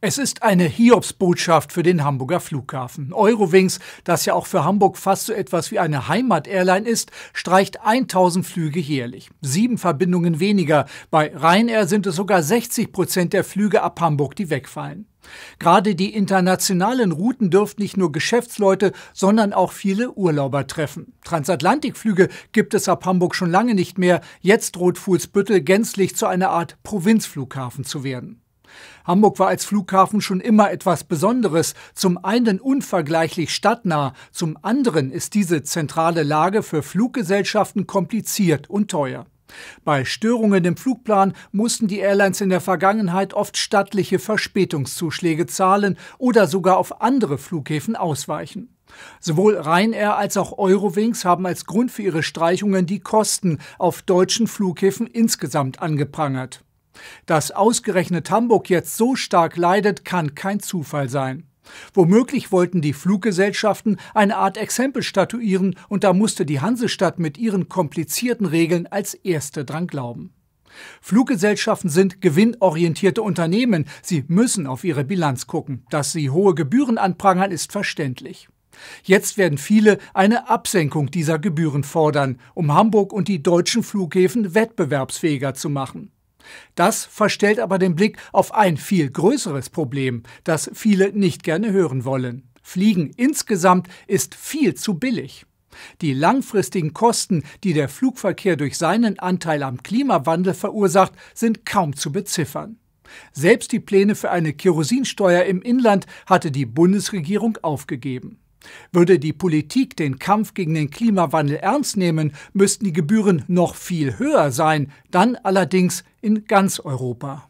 Es ist eine Hiobsbotschaft für den Hamburger Flughafen. Eurowings, das ja auch für Hamburg fast so etwas wie eine Heimat-Airline ist, streicht 1000 Flüge jährlich. Sieben Verbindungen weniger. Bei Ryanair sind es sogar 60 Prozent der Flüge ab Hamburg, die wegfallen. Gerade die internationalen Routen dürften nicht nur Geschäftsleute, sondern auch viele Urlauber treffen. Transatlantikflüge gibt es ab Hamburg schon lange nicht mehr. Jetzt droht Fuhlsbüttel gänzlich zu einer Art Provinzflughafen zu werden. Hamburg war als Flughafen schon immer etwas Besonderes, zum einen unvergleichlich stadtnah, zum anderen ist diese zentrale Lage für Fluggesellschaften kompliziert und teuer. Bei Störungen im Flugplan mussten die Airlines in der Vergangenheit oft stattliche Verspätungszuschläge zahlen oder sogar auf andere Flughäfen ausweichen. Sowohl Ryanair als auch Eurowings haben als Grund für ihre Streichungen die Kosten auf deutschen Flughäfen insgesamt angeprangert. Dass ausgerechnet Hamburg jetzt so stark leidet, kann kein Zufall sein. Womöglich wollten die Fluggesellschaften eine Art Exempel statuieren und da musste die Hansestadt mit ihren komplizierten Regeln als erste dran glauben. Fluggesellschaften sind gewinnorientierte Unternehmen. Sie müssen auf ihre Bilanz gucken. Dass sie hohe Gebühren anprangern, ist verständlich. Jetzt werden viele eine Absenkung dieser Gebühren fordern, um Hamburg und die deutschen Flughäfen wettbewerbsfähiger zu machen. Das verstellt aber den Blick auf ein viel größeres Problem, das viele nicht gerne hören wollen. Fliegen insgesamt ist viel zu billig. Die langfristigen Kosten, die der Flugverkehr durch seinen Anteil am Klimawandel verursacht, sind kaum zu beziffern. Selbst die Pläne für eine Kerosinsteuer im Inland hatte die Bundesregierung aufgegeben. Würde die Politik den Kampf gegen den Klimawandel ernst nehmen, müssten die Gebühren noch viel höher sein, dann allerdings in ganz Europa.